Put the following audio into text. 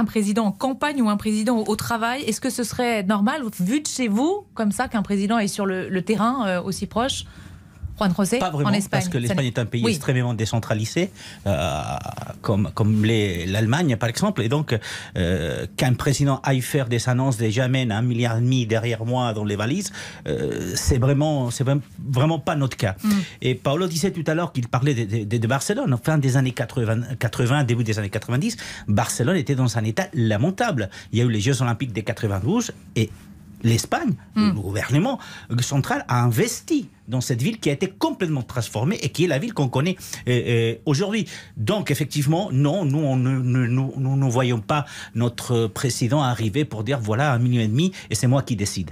un président en campagne ou un président au, travail Est-ce que ce serait normal, vu de chez vous, comme ça, qu'un président est sur le, terrain euh, aussi proche Juan Pas vraiment, en Espagne. parce que l'Espagne est un pays extrêmement décentralisé. Euh, comme, comme l'Allemagne, par exemple. Et donc, euh, qu'un président aille faire des annonces des jamais un milliard et demi derrière moi dans les valises, euh, c'est vraiment, c'est vraiment pas notre cas. Mm. Et Paolo disait tout à l'heure qu'il parlait de, de, Barcelone. Fin des années 80, 80, début des années 90, Barcelone était dans un état lamentable. Il y a eu les Jeux Olympiques des 92 et l'Espagne, le hmm. gouvernement central a investi dans cette ville qui a été complètement transformée et qui est la ville qu'on connaît euh, euh, aujourd'hui. Donc effectivement, non, nous, ne voyons pas notre président arriver pour dire voilà un million et demi et c'est moi qui décide.